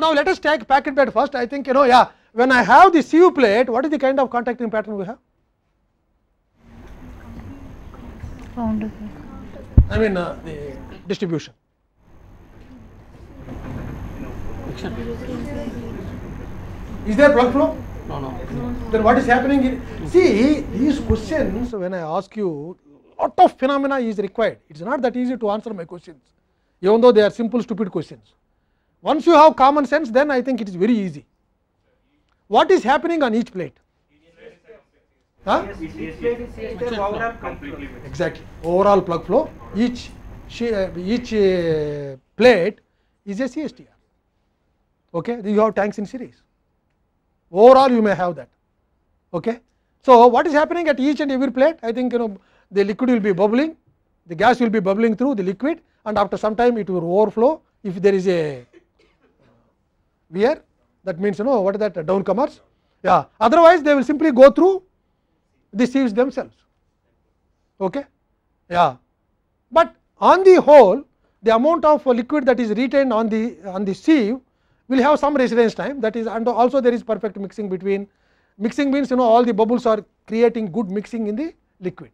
now let us take packet bed first. I think you know, yeah, when I have the CU plate, what is the kind of contacting pattern we have? I mean, uh, the distribution. Is there plug flow? No, no. Then what is happening? see, these questions, when I ask you, lot of phenomena is required. It is not that easy to answer my questions, even though they are simple, stupid questions. Once you have common sense, then I think it is very easy. What is happening on each plate? Huh? Exactly. Overall plug flow, each, uh, each uh, plate is a CSTR. Okay? You have tanks in series. Overall, you may have that. Okay? So, what is happening at each and every plate? I think you know the liquid will be bubbling, the gas will be bubbling through the liquid, and after some time it will overflow if there is a where that means you know what is that down downcomers yeah otherwise they will simply go through the sieves themselves okay yeah but on the whole the amount of liquid that is retained on the on the sieve will have some residence time that is and also there is perfect mixing between mixing means you know all the bubbles are creating good mixing in the liquid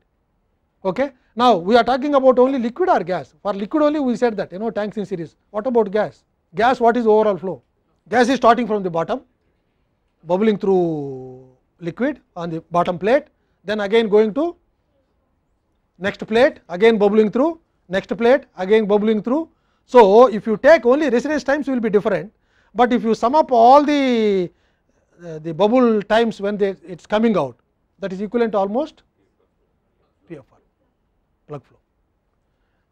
okay now we are talking about only liquid or gas for liquid only we said that you know tanks in series what about gas gas what is overall flow gas is starting from the bottom bubbling through liquid on the bottom plate, then again going to next plate, again bubbling through, next plate, again bubbling through. So, if you take only residence times will be different, but if you sum up all the uh, the bubble times when they it is coming out that is equivalent to almost PFR plug flow.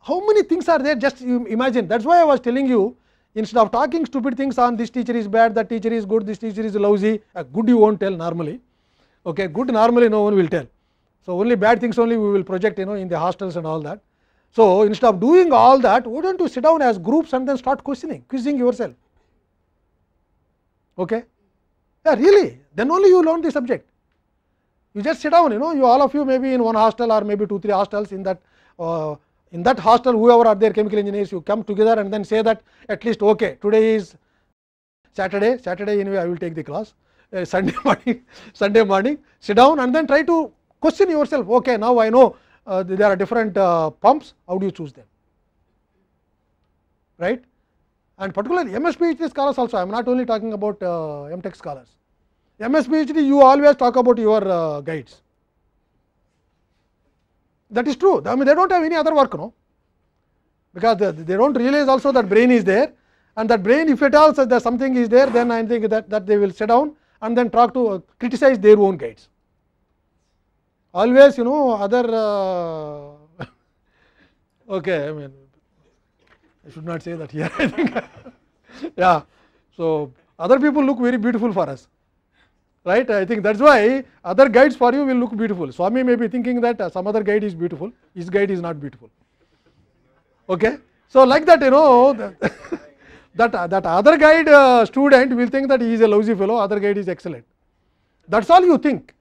How many things are there just you imagine that is why I was telling you instead of talking stupid things on this teacher is bad, that teacher is good, this teacher is lousy, uh, good you won't tell normally. Okay, good normally no one will tell. So, only bad things only we will project you know in the hostels and all that. So, instead of doing all that, why don't you sit down as groups and then start questioning, quizzing yourself. Okay? Yeah, really, then only you learn the subject. You just sit down, you know, you all of you maybe in one hostel or maybe two, three hostels in that uh, in that hostel whoever are there chemical engineers you come together and then say that at least okay today is Saturday, Saturday anyway I will take the class, uh, Sunday morning, Sunday morning sit down and then try to question yourself okay now I know uh, there are different uh, pumps how do you choose them right and particularly MS PhD scholars also I am not only talking about uh, M Tech scholars. MS PhD you always talk about your uh, guides that is true. I mean, they don't have any other work, no? Because they, they don't realize also that brain is there. And that brain, if at all that something is there, then I think that, that they will sit down and then try to uh, criticize their own guides. Always, you know, other. Uh, okay, I mean, I should not say that here, I think. yeah. So, other people look very beautiful for us. right? I think thats why other guides for you will look beautiful. Swami may be thinking that some other guide is beautiful, his guide is not beautiful. Okay? So, like that, you know, that, that, that other guide uh, student will think that he is a lousy fellow, other guide is excellent. thats all you think.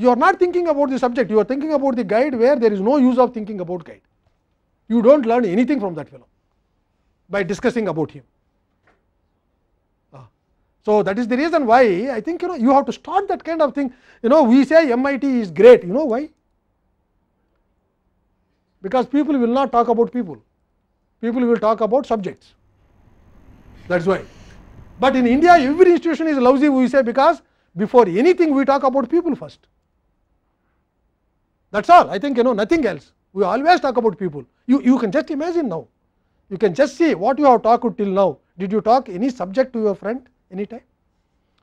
You are not thinking about the subject, you are thinking about the guide where there is no use of thinking about guide. You dont learn anything from that fellow by discussing about him. So, that is the reason why I think you know you have to start that kind of thing. You know, we say MIT is great, you know why? Because people will not talk about people, people will talk about subjects. That is why. But in India, every institution is lousy, we say, because before anything we talk about people first. That is all. I think you know nothing else. We always talk about people. You, you can just imagine now. You can just see what you have talked till now. Did you talk any subject to your friend? Any time,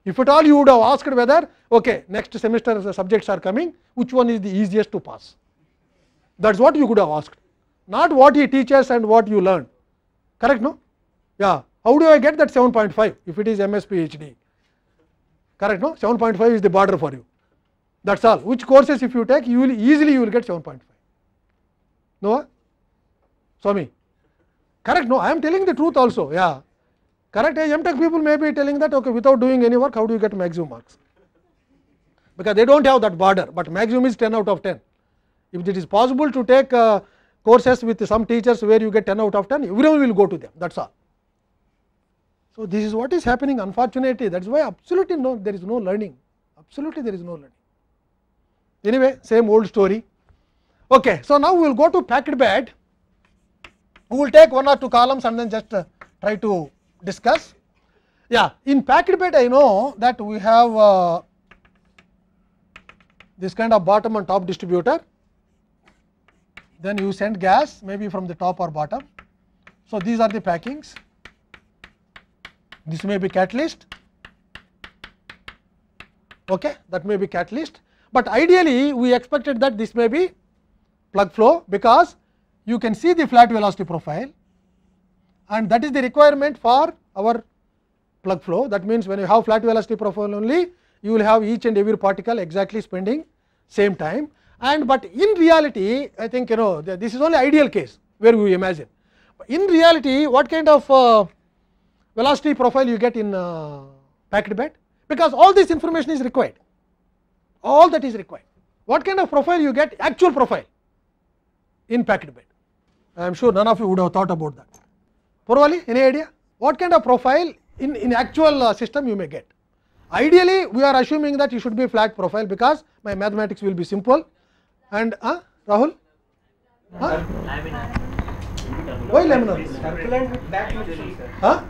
If at all you would have asked whether, okay, next semester the subjects are coming, which one is the easiest to pass? That's what you could have asked. Not what he teaches and what you learn. Correct, no? Yeah. How do I get that 7.5 if it is MS PhD? Correct, no? 7.5 is the border for you. That's all. Which courses if you take, you will easily you will get 7.5. No? Swami. Correct, no? I am telling the truth also. Yeah. Correct? Eh? M Tech people may be telling that okay, without doing any work, how do you get maximum marks? Because they don't have that border, but maximum is 10 out of 10. If it is possible to take uh, courses with some teachers where you get 10 out of 10, everyone will go to them, that is all. So, this is what is happening unfortunately, that is why absolutely no, there is no learning, absolutely there is no learning. Anyway, same old story. Okay, so, now we will go to packed bed, we will take one or two columns and then just uh, try to discuss. Yeah, in packed bed I know that we have uh, this kind of bottom and top distributor, then you send gas maybe from the top or bottom. So, these are the packings, this may be catalyst, okay, that may be catalyst, but ideally we expected that this may be plug flow because you can see the flat velocity profile and that is the requirement for our plug flow. That means, when you have flat velocity profile only, you will have each and every particle exactly spending same time. And, but in reality, I think you know this is only ideal case where we imagine. In reality, what kind of uh, velocity profile you get in uh, packed bed? Because all this information is required, all that is required. What kind of profile you get? Actual profile in packed bed. I am sure none of you would have thought about that. Porvali, any idea? What kind of profile in, in actual uh, system you may get? Ideally, we are assuming that you should be flat profile because my mathematics will be simple. And uh, Rahul? Huh? Why laminar? Huh?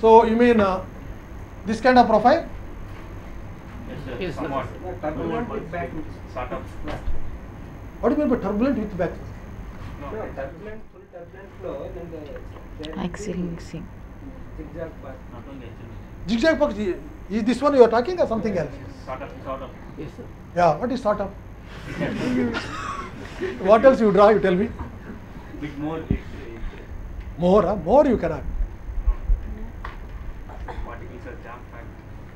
So, you mean uh, this kind of profile? Yes, sir. Turbulent with back. What do you mean by turbulent with back? No, turbulent. Axing. Zigzag path. Not only axing. Zigzag path. Is this one you are talking or something else? Sort of. Sort of. Yes. Sir. Yeah. What is sort of? what else you draw? You tell me. Bit more. More. Huh? More you cannot.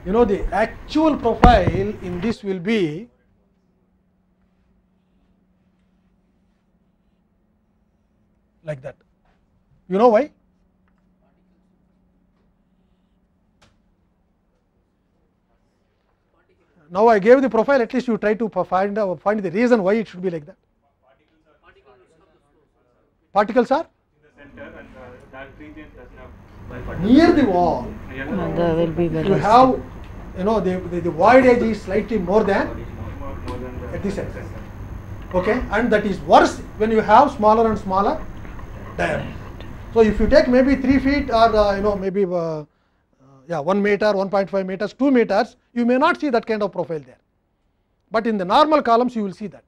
You know the actual profile in this will be like that. You know why? Now I gave the profile, at least you try to find, uh, find the reason why it should be like that. Particles are? Near the wall. You have, you know, the, the, the void edge is slightly more than at this end. Okay, and that is worse when you have smaller and smaller diameter. So if you take maybe 3 feet or uh, you know maybe uh, uh yeah 1 meter, 1.5 meters, 2 meters, you may not see that kind of profile there. But in the normal columns you will see that,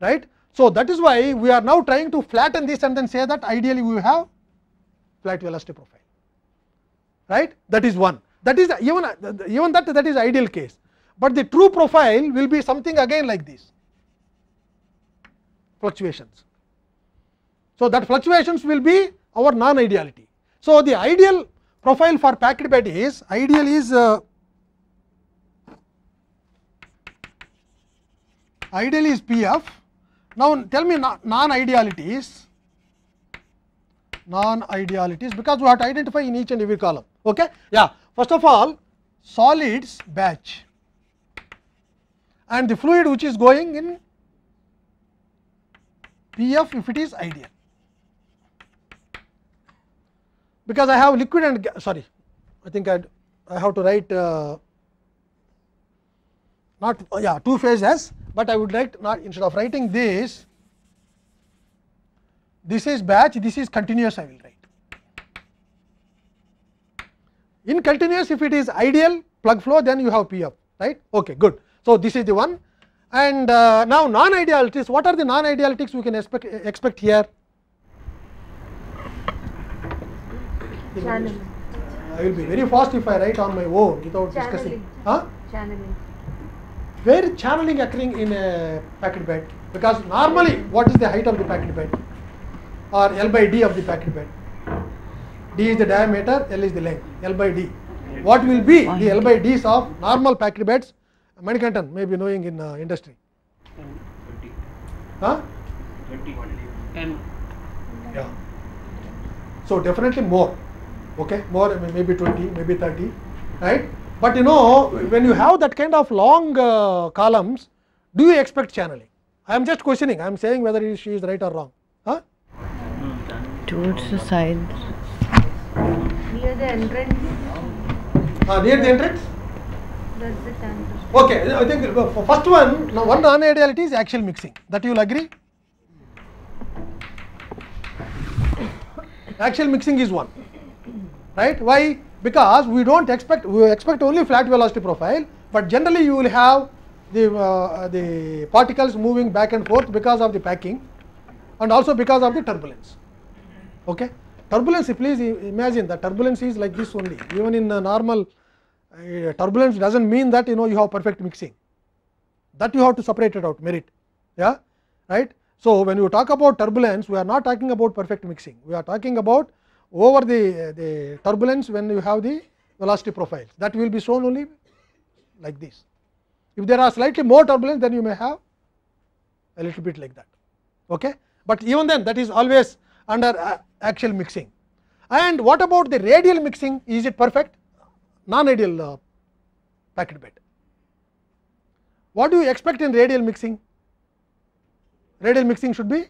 right. So that is why we are now trying to flatten this and then say that ideally we have flat velocity profile, right. That is one, that is even, uh, even that, that is ideal case, but the true profile will be something again like this fluctuations. So, that fluctuations will be our non ideality. So, the ideal profile for packed bed is ideal is uh, ideal is P f. Now, tell me non is non is because we have to identify in each and every column. Okay? Yeah. First of all solids batch and the fluid which is going in P f if it is ideal. because I have liquid and sorry I think I'd, I have to write uh, not oh yeah two phases, but I would like not instead of writing this this is batch this is continuous I will write. In continuous if it is ideal plug flow then you have P up right okay good. So, this is the one and uh, now non idealities what are the non idealities we can expect, expect here Channeling. I will be very fast if I write on my own without channeling. discussing. Huh? Channeling. Where is channeling occurring in a packet bed? Because normally, what is the height of the packet bed? Or L by D of the packet bed? D is the diameter, L is the length, L by D. What will be the L by Ds of normal packet beds? Manikantan may be knowing in uh, industry. 10, 20. Huh? 20. 10. Yeah. So definitely more okay more maybe 20 maybe 30 right but you know when you have that kind of long uh, columns do you expect channeling i am just questioning i am saying whether she is right or wrong huh towards the side near the entrance ah near the entrance that's the okay i think uh, first one now one non ideality is axial mixing that you will agree axial mixing is one right. Why? Because we don't expect, we expect only flat velocity profile, but generally you will have the, uh, the particles moving back and forth because of the packing and also because of the turbulence. Okay. Turbulence, please imagine that turbulence is like this only, even in normal uh, turbulence does not mean that you know you have perfect mixing that you have to separate it out merit yeah right. So, when you talk about turbulence we are not talking about perfect mixing we are talking about over the, the turbulence when you have the velocity profile, That will be shown only like this. If there are slightly more turbulence, then you may have a little bit like that. Okay? But even then, that is always under axial mixing. And what about the radial mixing? Is it perfect? Non radial uh, packet bed. What do you expect in radial mixing? Radial mixing should be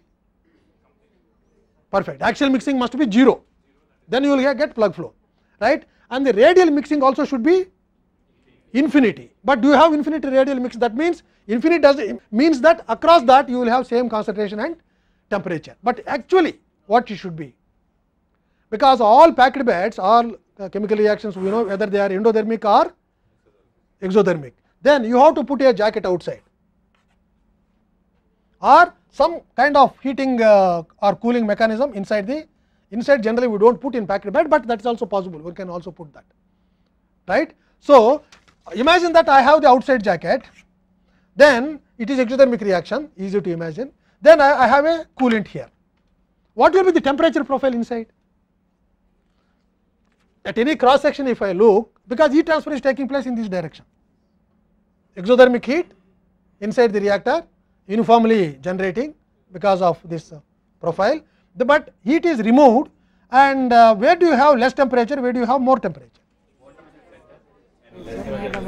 perfect. Axial mixing must be 0 then you will get plug flow right and the radial mixing also should be infinity. But do you have infinity radial mix that means infinity does means that across that you will have same concentration and temperature, but actually what it should be because all packed beds are uh, chemical reactions we know whether they are endothermic or exothermic. Then you have to put a jacket outside or some kind of heating uh, or cooling mechanism inside the Inside generally we do not put in packed bed, but that is also possible, we can also put that. right? So, imagine that I have the outside jacket, then it is exothermic reaction, easy to imagine. Then I, I have a coolant here. What will be the temperature profile inside? At any cross section if I look, because heat transfer is taking place in this direction. Exothermic heat inside the reactor uniformly generating because of this uh, profile the, but heat is removed and uh, where do you have less temperature, where do you have more temperature?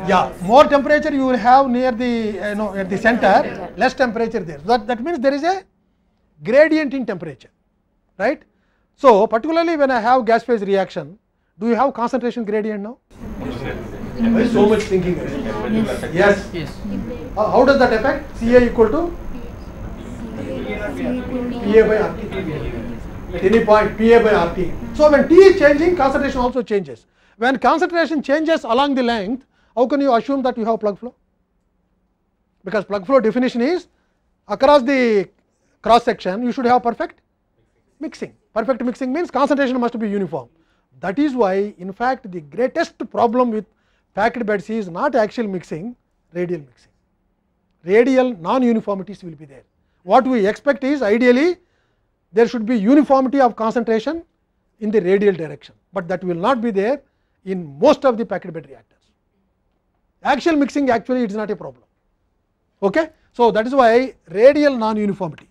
Yeah, more temperature you will have near the you know at the center, less temperature there. that, that means there is a gradient in temperature, right? So, particularly when I have gas phase reaction, do you have concentration gradient now? There is so much thinking. Yes. yes. Uh, how does that affect? CA equal to? PA by RT at any point Pa by RT. So when T is changing, concentration also changes. When concentration changes along the length, how can you assume that you have plug flow? Because plug flow definition is across the cross section, you should have perfect mixing. Perfect mixing means concentration must be uniform. That is why, in fact, the greatest problem with packed beds is not axial mixing, radial mixing. Radial non-uniformities will be there. What we expect is ideally there should be uniformity of concentration in the radial direction, but that will not be there in most of the packed bed reactors. Axial mixing actually it is not a problem. Okay? So, that is why radial non-uniformity,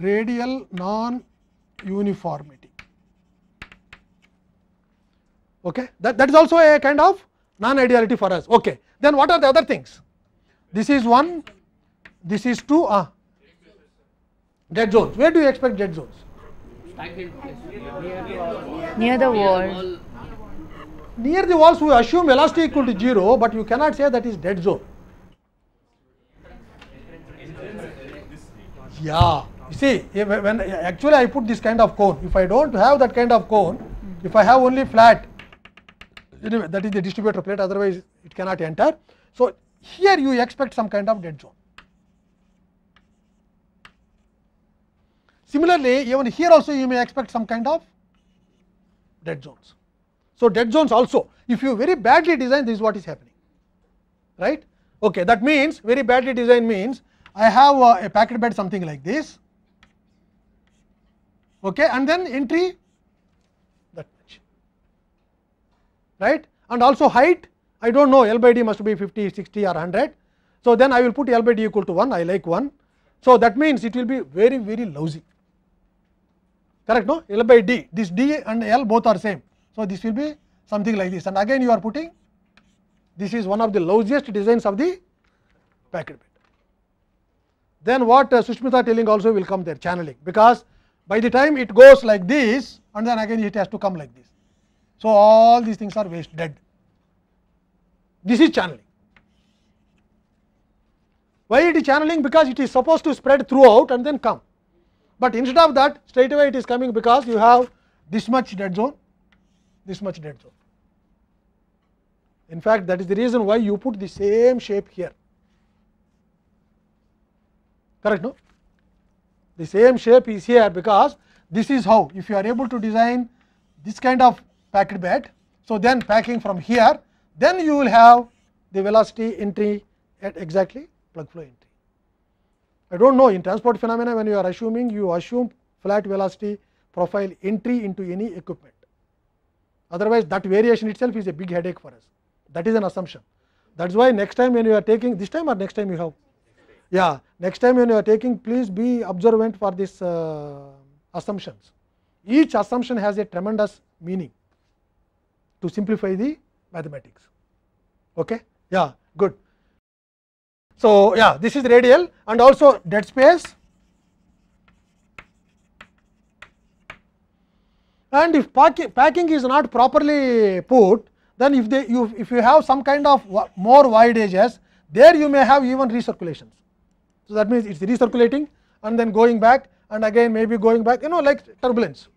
radial non-uniformity. Okay? That, that is also a kind of non-ideality for us. Okay. Then what are the other things? This is one, this is two, uh, Dead zones. Where do you expect dead zones? Near the walls. Near the walls, we assume velocity equal to zero, but you cannot say that is dead zone. Yeah. You see, eh, when actually I put this kind of cone. If I don't have that kind of cone, if I have only flat, that is the distributor plate. Otherwise, it cannot enter. So here you expect some kind of dead zone. Similarly, even here also you may expect some kind of dead zones. So, dead zones also if you very badly design this is what is happening right. Okay, that means very badly designed means I have a, a bed something like this okay, and then entry that much right and also height I do not know L by D must be 50, 60 or 100. So, then I will put L by D equal to 1 I like 1. So, that means it will be very very lousy correct no L by D this D and L both are same. So, this will be something like this and again you are putting this is one of the lousiest designs of the packed bed. Then what uh, Sushmita telling also will come there channeling because by the time it goes like this and then again it has to come like this. So, all these things are waste dead. This is channeling. Why it is channeling? Because it is supposed to spread throughout and then come. but instead of that straight away it is coming because you have this much dead zone, this much dead zone. In fact, that is the reason why you put the same shape here. Correct, no? The same shape is here because this is how if you are able to design this kind of packed bed. So, then packing from here, then you will have the velocity entry at exactly plug flow entry. I do not know in transport phenomena when you are assuming you assume flat velocity profile entry into any equipment. Otherwise, that variation itself is a big headache for us. That is an assumption. That is why next time when you are taking this time or next time you have yeah next time when you are taking please be observant for these uh, assumptions. Each assumption has a tremendous meaning to simplify the mathematics. Okay? Yeah, good. So, yeah this is radial and also dead space and if packing, packing is not properly put then if they you if you have some kind of more wide edges there you may have even recirculations. So, that means, it is recirculating and then going back and again maybe going back you know like turbulence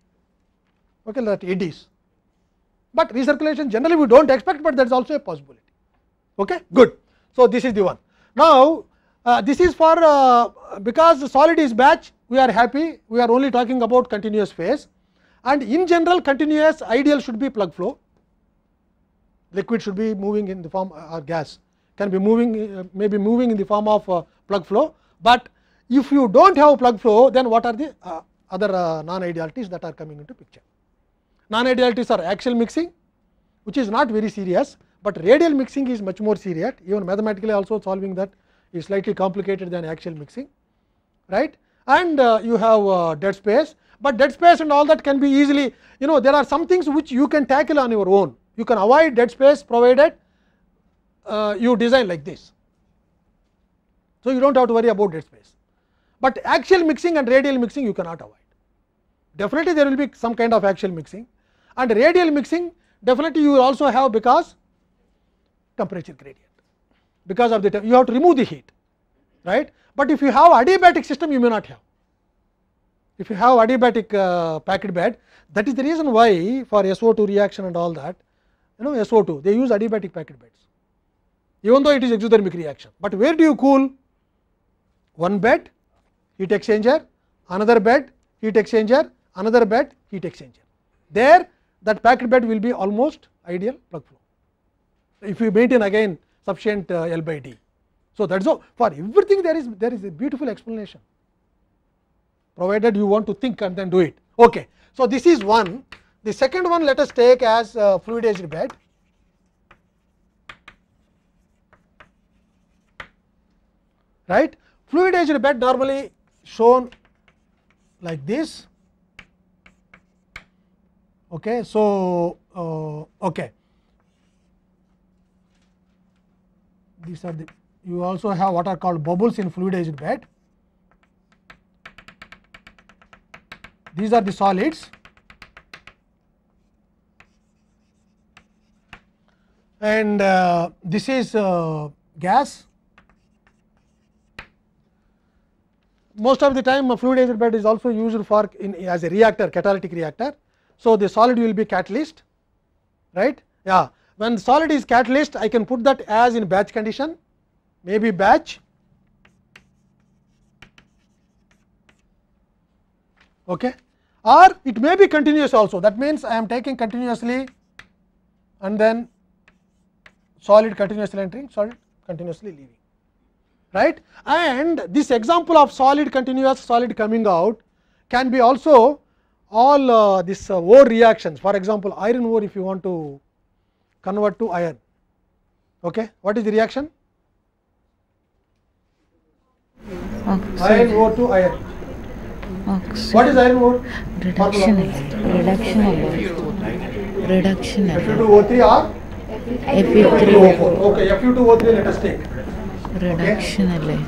okay that eddies. But recirculation generally we do not expect, but that is also a possibility. Okay, good. So, this is the one. Now, uh, this is for uh, because solid is batch we are happy we are only talking about continuous phase and in general continuous ideal should be plug flow liquid should be moving in the form uh, or gas can be moving uh, maybe moving in the form of uh, plug flow, but if you do not have plug flow then what are the uh, other uh, non idealities that are coming into picture. Non idealities are axial mixing which is not very serious, but radial mixing is much more serious, even mathematically also solving that is slightly complicated than axial mixing, right. And uh, you have uh, dead space, but dead space and all that can be easily, you know, there are some things which you can tackle on your own. You can avoid dead space provided uh, you design like this. So, you do not have to worry about dead space, but axial mixing and radial mixing you cannot avoid. Definitely, there will be some kind of axial mixing and radial mixing definitely you will also have because temperature gradient because of the you have to remove the heat right but if you have adiabatic system you may not have if you have adiabatic uh, bed that is the reason why for SO2 reaction and all that you know SO2 they use adiabatic packet beds even though it is exothermic reaction but where do you cool one bed heat exchanger another bed heat exchanger another bed heat exchanger there that packet bed will be almost ideal plug flow if we maintain again sufficient uh, L by D. So, that is all for everything there is there is a beautiful explanation provided you want to think and then do it. Okay. So, this is one the second one let us take as uh, fluid bed. right fluid bed normally shown like this okay so uh, okay these are the you also have what are called bubbles in fluidized bed. These are the solids and uh, this is uh, gas. Most of the time a fluidized bed is also used for in as a reactor catalytic reactor. So, the solid will be catalyst right yeah when solid is catalyst, I can put that as in batch condition, maybe batch. Okay. Or it may be continuous also. That means, I am taking continuously and then solid continuously entering, solid continuously leaving. right? And this example of solid continuous, solid coming out can be also all uh, this uh, ore reactions. For example, iron ore if you want to convert to iron. Okay. What is the reaction? Oxide. Iron ore to iron. Oxide. What is iron ore? Reduction. Reduction alloy. Reduction alloy. Fe2O3 or Fe3O4. Okay. Fe2O3 let us take. Reduction alloy.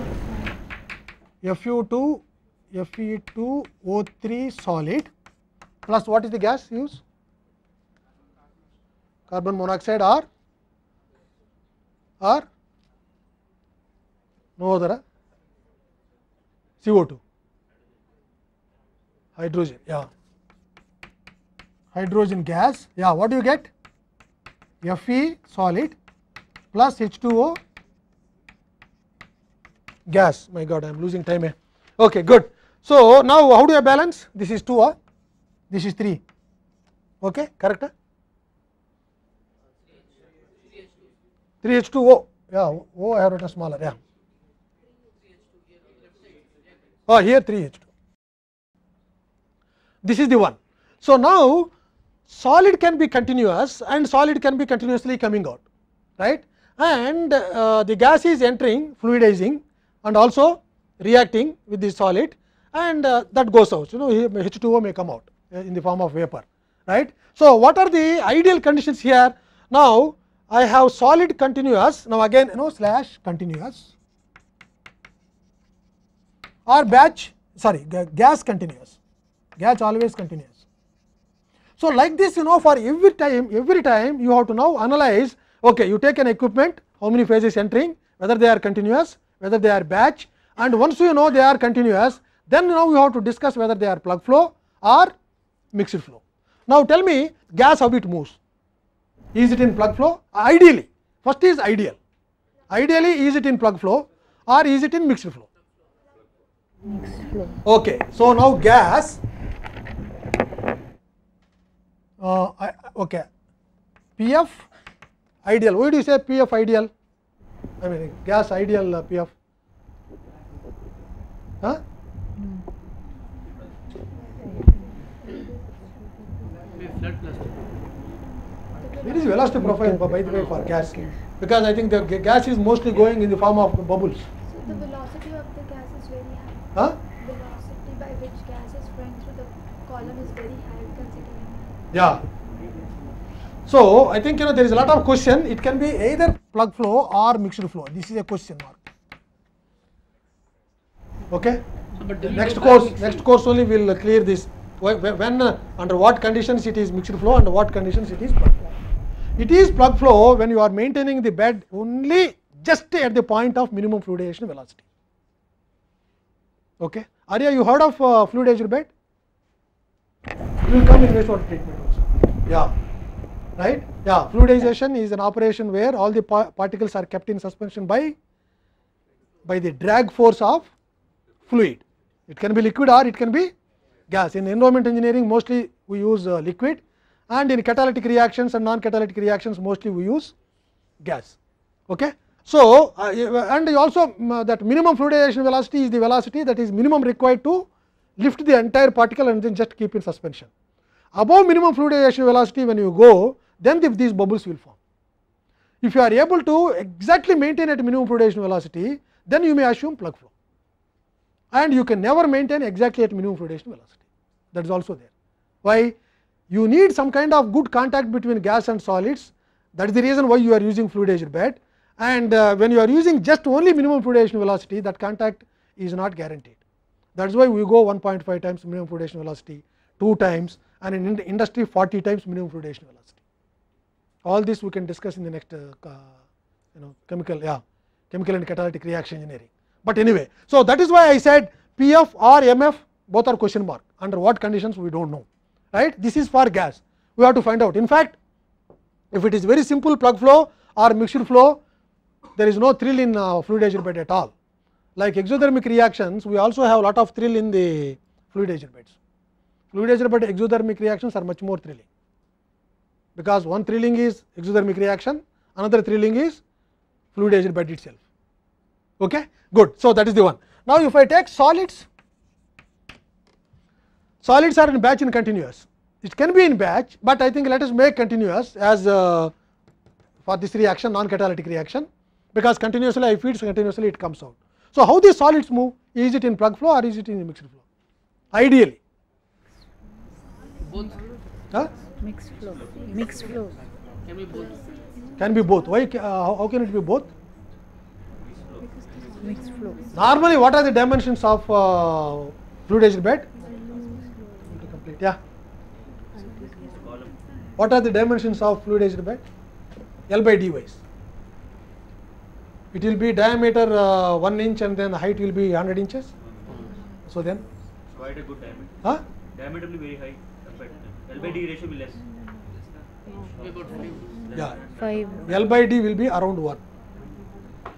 Fe2 Fe2O3 solid plus what is the gas used? carbon monoxide or or no other CO2 hydrogen yeah hydrogen gas yeah what do you get Fe solid plus H2O gas my god I am losing time here okay good so now how do I balance this is 2 or this is 3 okay correct 3H2O. Yeah, O I have written smaller. Yeah. Oh, here 3H2. This is the one. So, now solid can be continuous and solid can be continuously coming out, right? And uh, the gas is entering, fluidizing and also reacting with the solid and uh, that goes out. You know, H2O may come out uh, in the form of vapor, right? So, what are the ideal conditions here? Now, I have solid continuous now again you know slash continuous or batch sorry gas continuous gas always continuous. So, like this you know for every time every time you have to now analyze okay you take an equipment how many phases entering whether they are continuous whether they are batch and once you know they are continuous then now you have to discuss whether they are plug flow or mixed flow. Now, tell me gas how it moves Is it in plug flow? Ideally, first is ideal. Ideally, is it in plug flow or is it in mixed flow? Mixed flow. Okay. So now gas. Uh, I, okay. PF ideal. Why do you say PF ideal? I mean gas ideal uh, PF. Huh? Flood cluster. It is velocity profile, okay. by the way, for gas. Okay. Because I think the gas is mostly going in the form of bubbles. So the velocity of the gas is very high. Huh? Velocity by which gas is flowing through the column is very high considering. Yeah. So I think you know there is a lot of question. It can be either plug flow or mixed flow. This is a question mark. Okay. But next course, next course only will clear this. When, when uh, under what conditions it is mixed flow, under what conditions it is plug flow. It is plug flow when you are maintaining the bed only just at the point of minimum fluidization velocity. Okay. Arya, you heard of uh, fluidization bed? It will come in wastewater treatment also. Yeah. Right? Yeah. Fluidization is an operation where all the pa particles are kept in suspension by by the drag force of fluid. It can be liquid or it can be gas. In environment engineering, mostly we use uh, liquid and in catalytic reactions and non-catalytic reactions mostly we use gas. Okay? So, uh, and also mm, uh, that minimum fluidization velocity is the velocity that is minimum required to lift the entire particle and then just keep in suspension. Above minimum fluidization velocity when you go, then the, these bubbles will form. If you are able to exactly maintain at minimum fluidization velocity, then you may assume plug flow. And you can never maintain exactly at minimum fluidization velocity, that is also there. Why? You need some kind of good contact between gas and solids that is the reason why you are using fluidized bed and uh, when you are using just only minimum fluidization velocity that contact is not guaranteed. That is why we go 1.5 times minimum fluidization velocity, 2 times and in industry 40 times minimum fluidization velocity. All this we can discuss in the next uh, you know chemical yeah chemical and catalytic reaction engineering. But anyway, so that is why I said P f or M f both are question mark under what conditions we do not know right this is for gas we have to find out in fact if it is very simple plug flow or mixture flow there is no thrill in uh, bed at all like exothermic reactions we also have lot of thrill in the fluid beds fluid bed exothermic reactions are much more thrilling because one thrilling is exothermic reaction another thrilling is fluid bed itself okay good so that is the one now if i take solids Solids are in batch and continuous. It can be in batch, but I think let us make continuous as uh, for this reaction non-catalytic reaction because continuously I feed so continuously it comes out. So, how these solids move is it in plug flow or is it in mixed flow ideally? Both. Huh? Mixed flow. Mixed flow. Can be both. Can be both. Why? Uh, how can it be both? Mixed flow. Normally, what are the dimensions of uh, fluidized bed? Yeah. What are the dimensions of fluidized bed? L by d wise. It will be diameter uh, 1 inch and then the height will be 100 inches. So then? Quite a good diameter. Huh? Diameter will be very high. L by d ratio will be less. Yeah. Five. L by d will be around 1.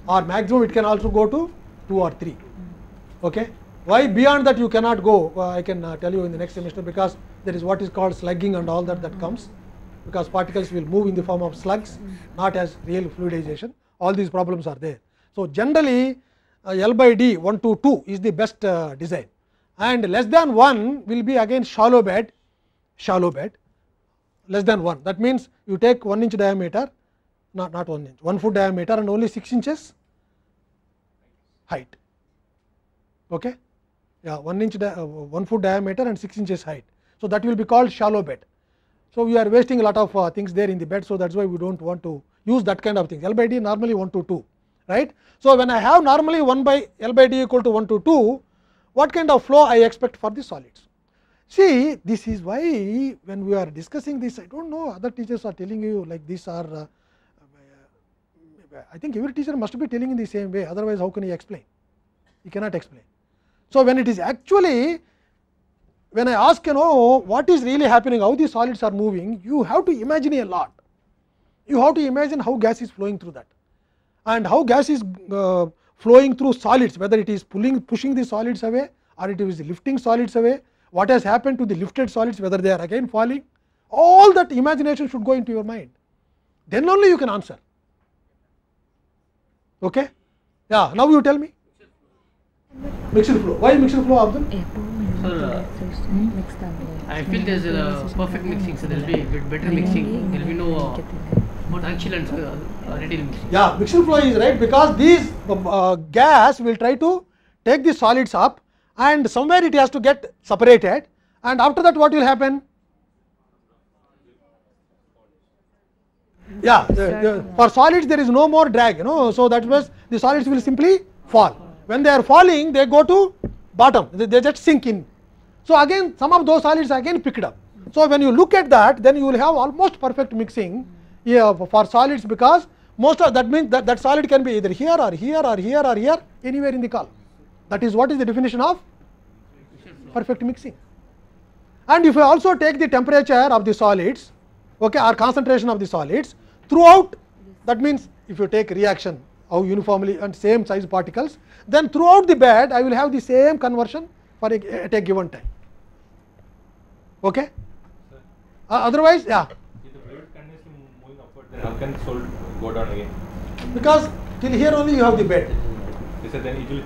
Or maximum it can also go to 2 or 3. Okay. Why beyond that you cannot go, uh, I can uh, tell you in the next semester because there is what is called slugging and all that that mm-hmm. comes because particles will move in the form of slugs mm-hmm. not as real fluidization all these problems are there. So, generally uh, L by D 1 to 2 is the best uh, design and less than 1 will be again shallow bed, shallow bed less than 1 that means, you take 1 inch diameter not, not 1 inch 1 foot diameter and only 6 inches height. Okay yeah, 1 inch, uh, 1 foot diameter and 6 inches height. So, that will be called shallow bed. So, we are wasting a lot of uh, things there in the bed. So, that is why we do not want to use that kind of things. L by D normally 1 to 2. right? So, when I have normally 1 by L by D equal to 1 to 2, what kind of flow I expect for the solids? See, this is why when we are discussing this, I do not know other teachers are telling you like these are, uh, I think every teacher must be telling in the same way, otherwise how can he explain? He cannot explain. So, when it is actually when I ask you know what is really happening, how these solids are moving, you have to imagine a lot. You have to imagine how gas is flowing through that and how gas is uh, flowing through solids, whether it is pulling pushing the solids away or it is lifting solids away, what has happened to the lifted solids, whether they are again falling, all that imagination should go into your mind. Then only you can answer. Okay? Yeah, now you tell me mixed flow. Why hmm? mixed flow, Abdul? Sir, uh, I feel there's a perfect mixing, so there'll be a bit better mixing. There'll be no uh, but excellent uh, uh mixing. Yeah, mixing flow is right because these uh, gas will try to take the solids up and somewhere it has to get separated and after that what will happen? Yeah, for solids there is no more drag, you know, so that was the solids will simply fall when they are falling they go to bottom, they, they just sink in. So, again some of those solids again picked up. So, when you look at that then you will have almost perfect mixing yeah, for solids because most of that means that, that solid can be either here or here or here or here anywhere in the column. That is what is the definition of perfect mixing. And if you also take the temperature of the solids okay, or concentration of the solids throughout that means if you take reaction how uniformly and same size particles, then throughout the bed I will have the same conversion for a, at a given time. Okay? Uh, otherwise, yeah. the moving upward, then how can salt go down again? Because till here only you have the bed. Yes, said then it will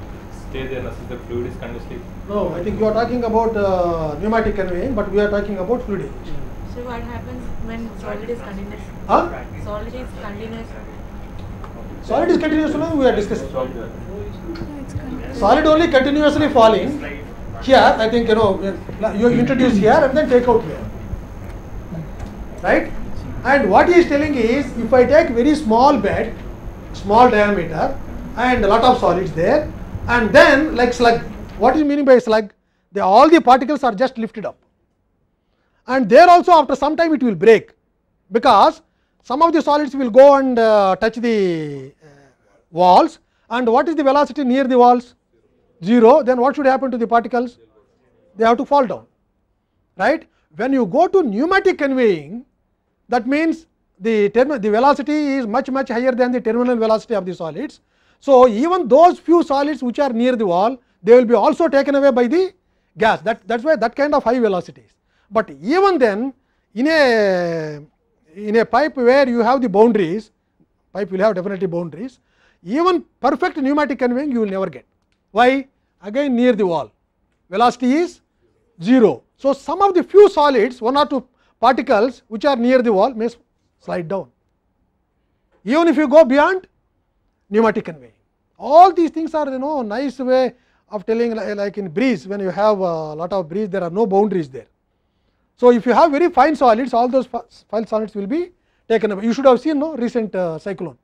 stay there unless the fluid is continuously. No, I think you are talking about uh, pneumatic conveying, but we are talking about fluid See So what happens when solid is continuous? Huh? Solid is continuous. Solid is continuously we are discussing. Solid only continuously falling. Here, I think you know, you introduce here and then take out here. Right? And what he is telling is, if I take very small bed, small diameter, and a lot of solids there, and then like slug. What is meaning by slug? They, all the particles are just lifted up. And there also after some time it will break because some of the solids will go and uh, touch the uh, walls and what is the velocity near the walls? 0. Then what should happen to the particles? They have to fall down. right? When you go to pneumatic conveying, that means the, the velocity is much much higher than the terminal velocity of the solids. So, even those few solids which are near the wall, they will be also taken away by the gas. That, that is why that kind of high velocities. But even then, in a in a pipe where you have the boundaries, pipe will have definitely boundaries, even perfect pneumatic conveying you will never get. Why? Again near the wall, velocity is 0. So, some of the few solids, one or two particles which are near the wall may slide down, even if you go beyond pneumatic conveying. All these things are you know nice way of telling like in breeze when you have a lot of breeze there are no boundaries there. So, if you have very fine solids, all those fine solids will be taken away. You should have seen no recent uh, cyclone,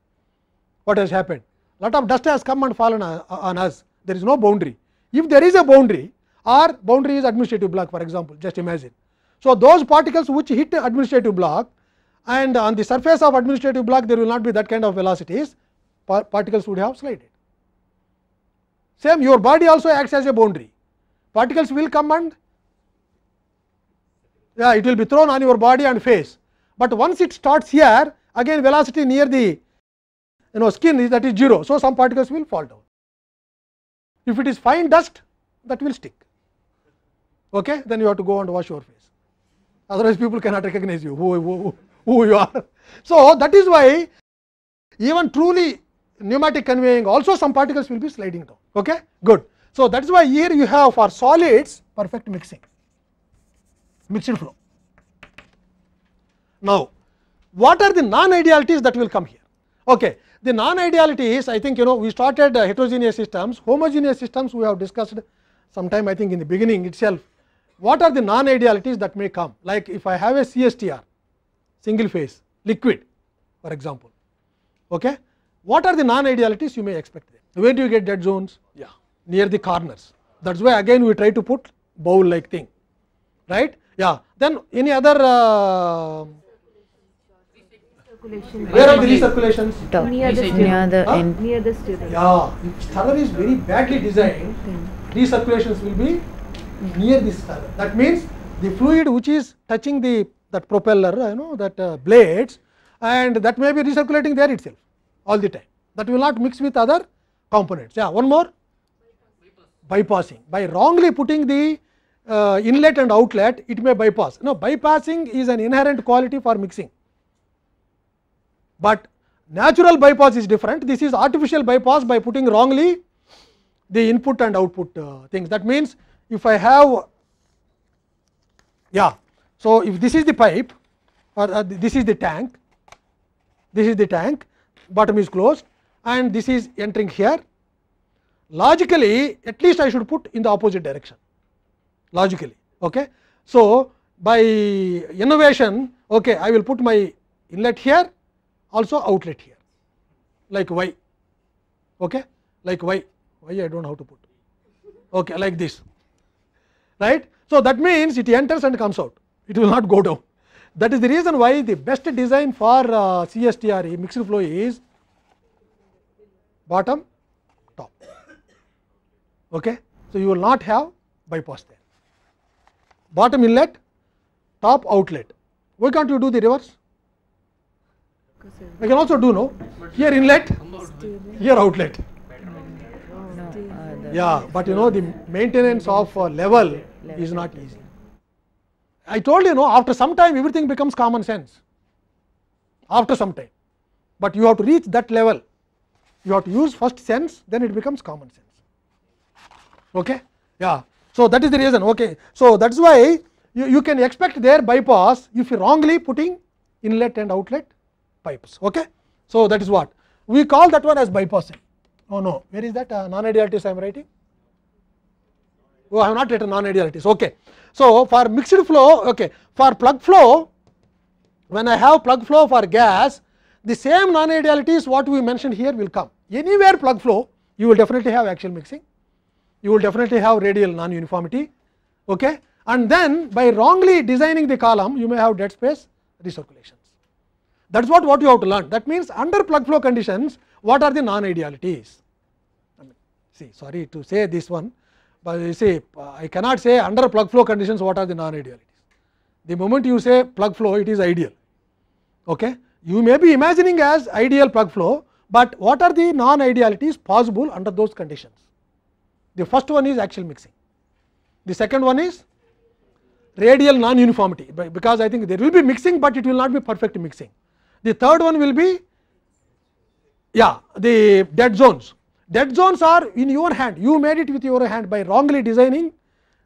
what has happened. Lot of dust has come and fallen on, on us, there is no boundary. If there is a boundary or boundary is administrative block for example, just imagine. So, those particles which hit administrative block and on the surface of administrative block there will not be that kind of velocities, particles would have slided. Same your body also acts as a boundary, particles will come and yeah, it will be thrown on your body and face. But once it starts here, again velocity near the you know skin is that is 0. So, some particles will fall down. If it is fine dust, that will stick. Okay? Then you have to go and wash your face. Otherwise, people cannot recognize you who, who, who you are. So, that is why even truly pneumatic conveying also some particles will be sliding down. Okay? Good. So, that is why here you have for solids perfect mixing mixed flow. Now, what are the non idealities that will come here? Okay. The non ideality is I think you know we started uh, heterogeneous systems, homogeneous systems we have discussed sometime I think in the beginning itself. What are the non idealities that may come like if I have a CSTR single phase liquid for example. Okay. What are the non idealities you may expect there? Where do you get dead zones? Yeah, near the corners. That is why again we try to put bowl like thing right. Yeah. Then any other uh, where are the recirculations? Near the, near the huh? end. Near the student. Yeah. If sternum is very badly designed, recirculations will be near this sternum. That means the fluid which is touching the that propeller, you know that uh, blades, and that may be recirculating there itself all the time. That will not mix with other components. Yeah. One more. Bypassing by wrongly putting the uh, inlet and outlet, it may bypass. Now, bypassing is an inherent quality for mixing, but natural bypass is different. This is artificial bypass by putting wrongly the input and output uh, things. That means, if I have, yeah, so if this is the pipe or uh, this is the tank, this is the tank, bottom is closed and this is entering here. Logically, at least I should put in the opposite direction logically. Okay. So, by innovation okay, I will put my inlet here also outlet here like y okay, like y, y I do not know how to put okay, like this right. So, that means it enters and comes out it will not go down that is the reason why the best design for uh, CSTR mixed flow is bottom top. Okay? So, you will not have bypass there bottom inlet, top outlet. Why can't you do the reverse? I can also do no. Here inlet, here outlet. Yeah, but you know the maintenance of level is not easy. I told you know after some time everything becomes common sense. After some time, but you have to reach that level. You have to use first sense, then it becomes common sense. Okay? Yeah. So, that is the reason ok. So, that is why you, you can expect their bypass if you wrongly putting inlet and outlet pipes. Okay. So, that is what we call that one as bypassing. Oh no, where is that uh, non idealities I am writing? Oh, I have not written non idealities. Okay. So, for mixed flow, okay, for plug flow, when I have plug flow for gas, the same non idealities what we mentioned here will come. Anywhere plug flow, you will definitely have axial mixing you will definitely have radial non-uniformity. Okay? And then by wrongly designing the column, you may have dead space recirculations. That is what, what you have to learn. That means, under plug flow conditions, what are the non-idealities? see, sorry to say this one, but you see, I cannot say under plug flow conditions, what are the non-idealities. The moment you say plug flow, it is ideal. Okay? You may be imagining as ideal plug flow, but what are the non-idealities possible under those conditions? The first one is axial mixing. The second one is radial non uniformity, because I think there will be mixing, but it will not be perfect mixing. The third one will be yeah, the dead zones. Dead zones are in your hand, you made it with your hand by wrongly designing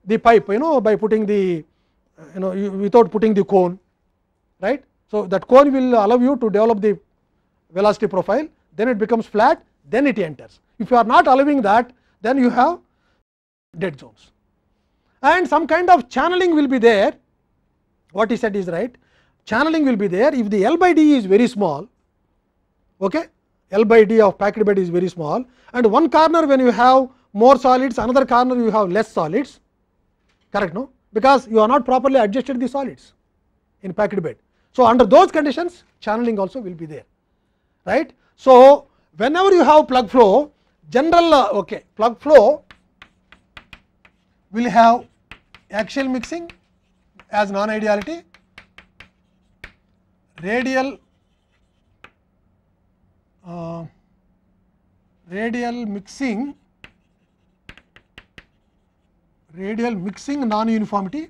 the pipe, you know, by putting the you know you, without putting the cone, right. So, that cone will allow you to develop the velocity profile, then it becomes flat, then it enters. If you are not allowing that, then you have dead zones. And some kind of channeling will be there, what he said is right, channeling will be there if the L by D is very small, okay? L by D of packed bed is very small and one corner when you have more solids, another corner you have less solids, correct no? Because you are not properly adjusted the solids in packed bed. So, under those conditions channeling also will be there, right. So, whenever you have plug flow general okay, plug flow will have axial mixing as non ideality, radial uh, radial mixing radial mixing non uniformity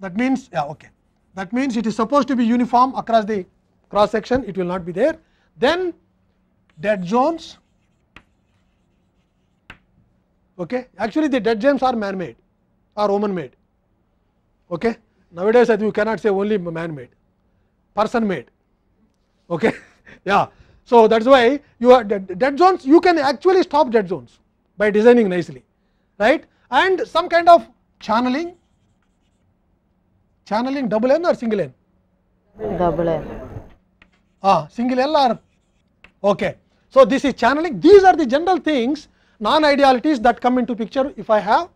that means yeah okay that means it is supposed to be uniform across the cross section it will not be there Then dead zones, okay. actually the dead zones are man made or woman made. Okay. Nowadays, you cannot say only man made, person made. Okay. yeah. So, that is why you are dead, dead zones, you can actually stop dead zones by designing nicely, right? And some kind of channeling, channeling double N or single N? Double N. ah, single L R, okay. So, this is channeling these are the general things non idealities that come into picture if I have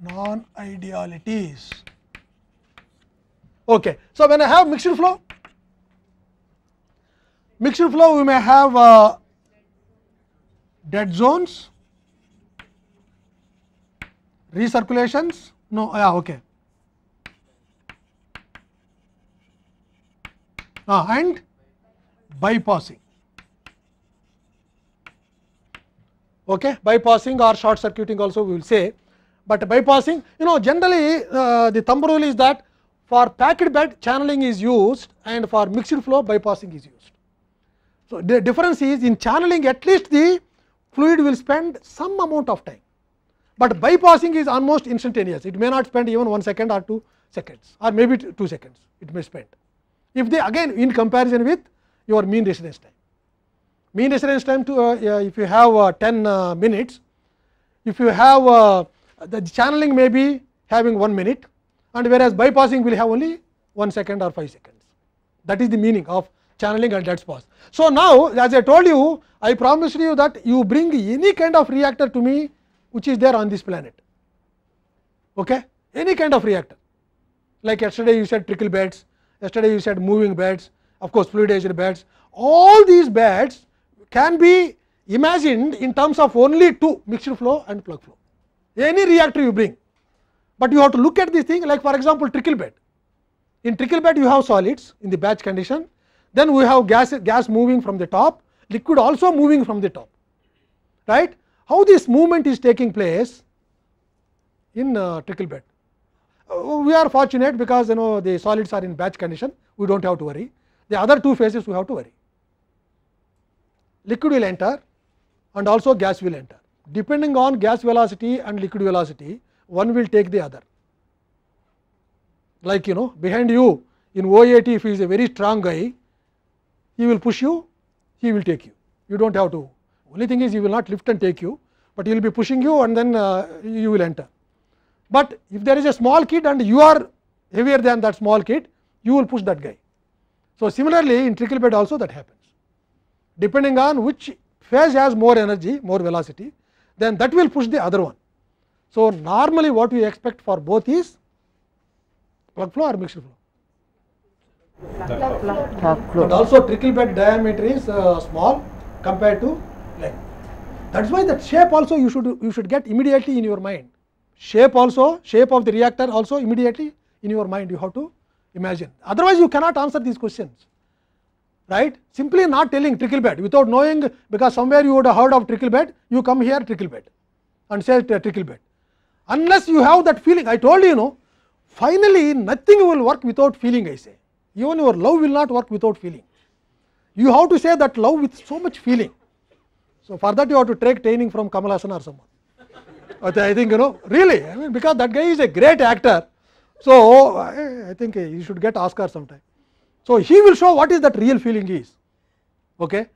non idealities. Okay. So, when I have mixed flow mixed flow we may have uh, dead zones recirculations no yeah okay uh, and bypassing. Okay, bypassing or short circuiting also we will say, but bypassing you know generally uh, the thumb rule is that for packet bed channeling is used and for mixed flow bypassing is used. So, the difference is in channeling at least the fluid will spend some amount of time, but bypassing is almost instantaneous it may not spend even 1 second or 2 seconds or maybe 2 seconds it may spend if they again in comparison with your mean residence time. Mean residence time to uh, if you have uh, 10 uh, minutes, if you have uh, the channeling may be having 1 minute and whereas bypassing will have only 1 second or 5 seconds. That is the meaning of channeling and dead pass. So, now as I told you, I promised you that you bring any kind of reactor to me which is there on this planet, okay? any kind of reactor. Like yesterday you said trickle beds, Yesterday you said moving beds, of course, fluidized beds. All these beds can be imagined in terms of only two mixed flow and plug flow. Any reactor you bring, but you have to look at this thing like for example, trickle bed. In trickle bed you have solids in the batch condition, then we have gas, gas moving from the top, liquid also moving from the top. right? How this movement is taking place in uh, trickle bed? Uh, we are fortunate because you know the solids are in batch condition, we do not have to worry. The other two phases we have to worry. Liquid will enter and also gas will enter. Depending on gas velocity and liquid velocity, one will take the other. Like you know behind you in OAT if he is a very strong guy, he will push you, he will take you. You do not have to. Only thing is he will not lift and take you, but he will be pushing you and then uh, you will enter but if there is a small kid and you are heavier than that small kid, you will push that guy. So, similarly, in trickle bed also that happens. Depending on which phase has more energy, more velocity, then that will push the other one. So, normally what we expect for both is plug flow or mixed flow. But also trickle bed diameter is uh, small compared to length. That is why that shape also you should you should get immediately in your mind. shape also shape of the reactor also immediately in your mind you have to imagine otherwise you cannot answer these questions right simply not telling trickle bed without knowing because somewhere you would have heard of trickle bed you come here trickle bed and say trickle bed unless you have that feeling i told you know finally nothing will work without feeling i say even your love will not work without feeling you have to say that love with so much feeling so for that you have to take training from kamal hasan or someone I think you know really I mean because that guy is a great actor. So, I, I think he should get Oscar sometime. So, he will show what is that real feeling is. Okay.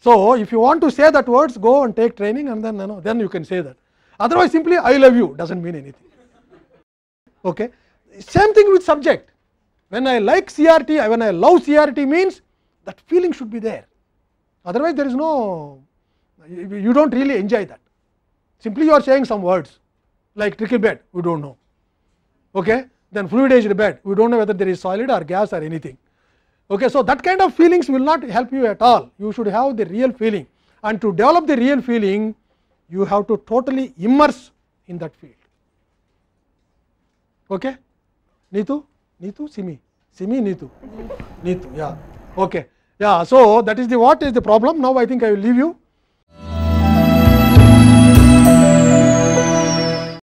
So, if you want to say that words go and take training and then you know then you can say that otherwise simply I love you does not mean anything. Okay. Same thing with subject when I like CRT when I love CRT means that feeling should be there otherwise there is no you do not really enjoy that. Simply you are saying some words like trickle bed, we don't know. Okay? Then fluidized bed, we don't know whether there is solid or gas or anything. Okay, so that kind of feelings will not help you at all. You should have the real feeling. And to develop the real feeling, you have to totally immerse in that field. Okay? Neetu? Neetu? Simi? Simi Neetu? Neetu, yeah. Okay. Yeah, so that is the what is the problem. Now I think I will leave you.